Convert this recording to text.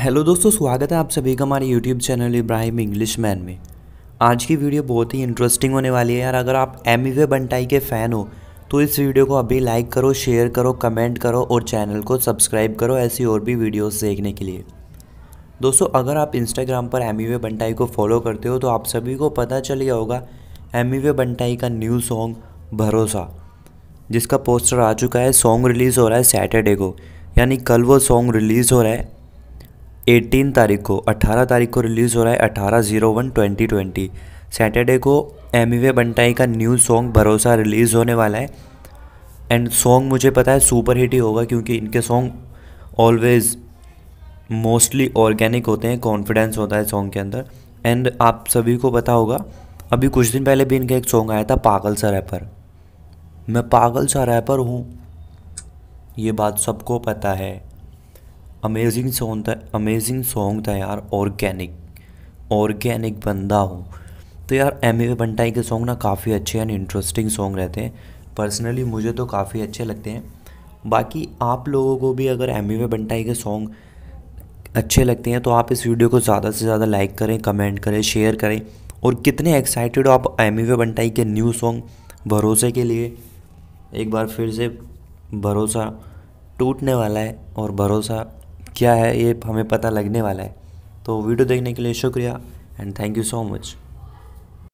hello दोस्तों स्वागत है आप सभी का हमारे YouTube channel Ibrahim English man में आज की वीडियो बहुत ही इंटरेस्टिंग होने वाली है यार अगर आप एम वे बंटाई के फ़ैन हो तो इस वीडियो को अभी लाइक करो शेयर करो कमेंट करो और चैनल को सब्सक्राइब करो ऐसी और भी वीडियोस देखने के लिए दोस्तों अगर आप इंस्टाग्राम पर एम वे बंटाई को फॉलो करते हो तो आप सभी को पता चल गया होगा एम वे बंटाई का न्यू सॉन्ग भरोसा जिसका पोस्टर आ चुका है सॉन्ग रिलीज़ हो रहा है सैटरडे को यानी कल वो सॉन्ग रिलीज़ हो रहा है 18 तारीख को 18 तारीख को रिलीज़ हो रहा है अठारह zero one twenty twenty Saturday को एम वे बंटाई का न्यू सॉन्ग भरोसा रिलीज़ होने वाला है एंड सॉन्ग मुझे पता है सुपर हिट ही होगा क्योंकि इनके सॉन्ग ऑलवेज़ मोस्टली ऑर्गेनिक होते हैं कॉन्फिडेंस होता है सॉन्ग के अंदर एंड आप सभी को पता होगा अभी कुछ दिन पहले भी इनका एक सॉन्ग आया था पागल सा रैपर मैं पागल सा रैपर हूँ ये बात सबको पता है अमेजिंग सॉन्ग था अमेजिंग सॉन्ग था यार ऑर्गेनिक ऑर्गेनिक बंदा हो तो यार एम ए बंटाई के सॉन्ग ना काफ़ी अच्छे एंड इंटरेस्टिंग सॉन्ग रहते हैं पर्सनली मुझे तो काफ़ी अच्छे लगते हैं बाकी आप लोगों को भी अगर एम ए बंटाई के सॉन्ग अच्छे लगते हैं तो आप इस वीडियो को ज़्यादा से ज़्यादा लाइक करें कमेंट करें शेयर करें और कितने एक्साइटेड हो आप एम ए बंटाई के न्यू सॉन्ग भरोसे के लिए एक बार फिर से भरोसा टूटने वाला है और भरोसा क्या है ये हमें पता लगने वाला है तो वीडियो देखने के लिए शुक्रिया and thank you so much